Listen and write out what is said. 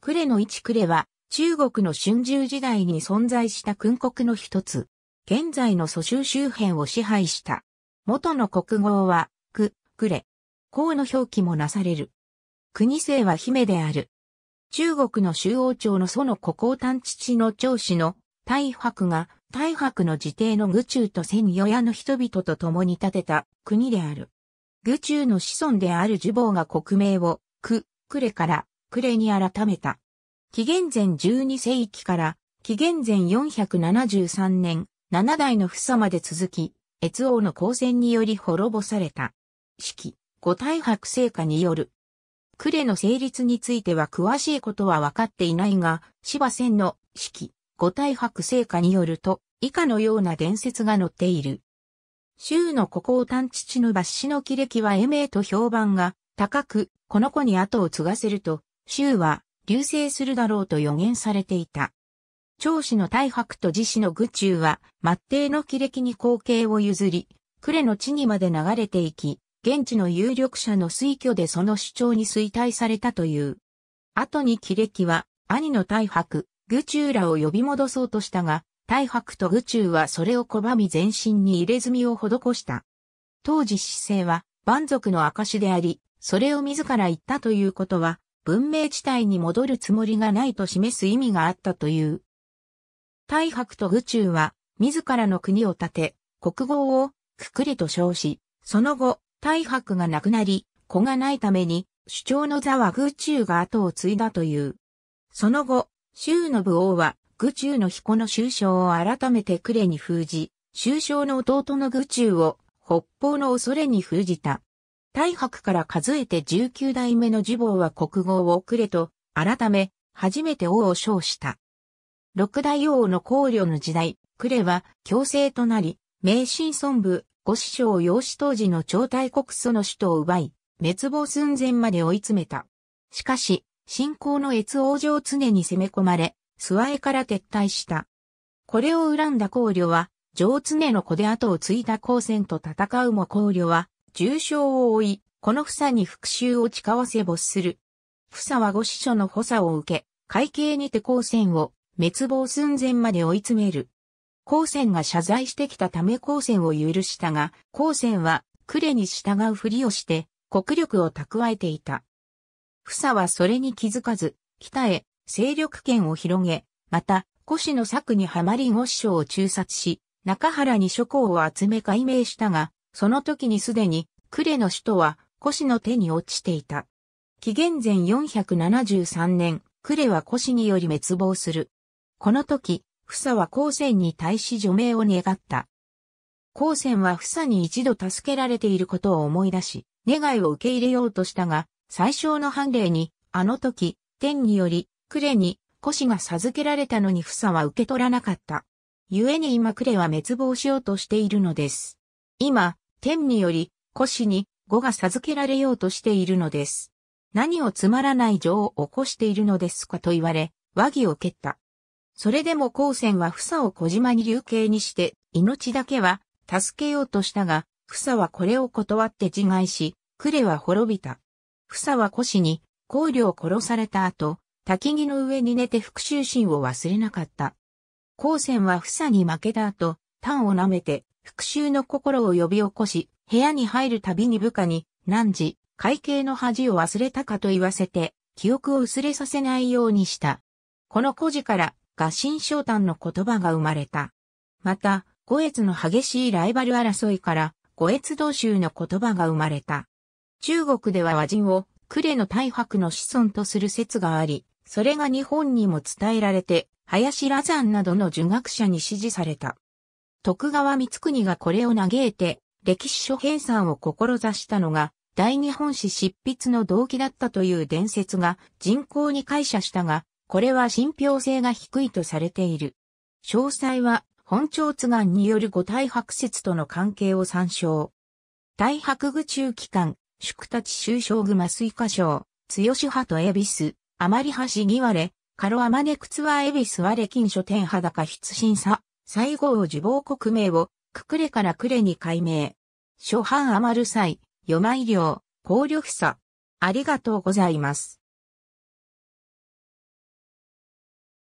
呉の一呉は、中国の春秋時代に存在した訓国の一つ。現在の蘇州周辺を支配した。元の国号は、く、呉。公の表記もなされる。国姓は姫である。中国の周王朝の祖の古公丹父の長子の大白が、大白の自邸の愚中と千与屋の人々と共に建てた国である。愚中の子孫である呪望が国名を、く、くから暮れに改めた。紀元前12世紀から紀元前473年7代の房まで続き、越王の交戦により滅ぼされた。式、五大白聖下による。呉の成立については詳しいことは分かっていないが、芝仙の式、五大白聖下によると、以下のような伝説が載っている。州のここを探知地の抜歯の亀歴は英明と評判が高く、この子に後を継がせると、州は流星するだろうと予言されていた。長子の大白と自死の愚中は、末帝の亀歴に後継を譲り、呉の地にまで流れていき、現地の有力者の推挙でその主張に衰退されたという。後に亀歴は、兄の大白、愚中らを呼び戻そうとしたが、大白と愚中はそれを拒み全身に入れ墨を施した。当時姿勢は、蛮族の証であり、それを自ら言ったということは、文明地帯に戻るつもりがないと示す意味があったという。大白と愚中は、自らの国を建て、国号を、くくりと称し、その後、大白が亡くなり、子がないために、主張の座は愚中が後を継いだという。その後、周の武王は、愚中の彦の宗将を改めて呉に封じ、宗将の弟の愚中を、北方の恐れに封じた。大白から数えて19代目の呪坊は国号をくれと、改め、初めて王を称した。六大王の考慮の時代、呉は強制となり、明神孫部、五師匠養子当時の超大国祖の首都を奪い、滅亡寸前まで追い詰めた。しかし、信仰の越王城常に攻め込まれ、諏訪へから撤退した。これを恨んだ考慮は、城常の子で後を継いだ光線と戦うも考慮は、重傷を負い、この房に復讐を誓わせ没する。房は御師匠の補佐を受け、会計にて光線を滅亡寸前まで追い詰める。光線が謝罪してきたため光線を許したが、光線は呉に従うふりをして、国力を蓄えていた。房はそれに気づかず、北へ勢力圏を広げ、また、古市の策にはまり御師匠を中殺し、中原に諸侯を集め解明したが、その時にすでに、クレの首都は、古氏の手に落ちていた。紀元前473年、クレは古氏により滅亡する。この時、フは光線に対し除名を願った。光線はフに一度助けられていることを思い出し、願いを受け入れようとしたが、最小の判例に、あの時、天により、クレに、古氏が授けられたのにフは受け取らなかった。故に今クレは滅亡しようとしているのです。今、天により、古紙に語が授けられようとしているのです。何をつまらない情を起こしているのですかと言われ、和議を蹴った。それでも光線は草を小島に流刑にして、命だけは助けようとしたが、草はこれを断って自害し、呉は滅びた。草は古紙に、光陵を殺された後、焚木の上に寝て復讐心を忘れなかった。光線は草に負けた後、炭を舐めて、復讐の心を呼び起こし、部屋に入るたびに部下に、何時、会計の恥を忘れたかと言わせて、記憶を薄れさせないようにした。この故事から、合心昇胆の言葉が生まれた。また、五越の激しいライバル争いから、五越道州の言葉が生まれた。中国では和人を、呉の大白の子孫とする説があり、それが日本にも伝えられて、林羅山などの儒学者に支持された。徳川光国がこれを嘆いて、歴史書編纂を志したのが、大日本史執筆の動機だったという伝説が人口に解釈したが、これは信憑性が低いとされている。詳細は、本朝津岸による五大白説との関係を参照。大白具中期間、宿立修正具麻酔化症、強派と恵比寿、余り橋ぎわれ、カロアマネクツワ恵比寿は歴金書天裸出身査。西郷自暴国名を、くくれからくれに改名。初版余る際、読まい料、考慮ふさ。ありがとうございます。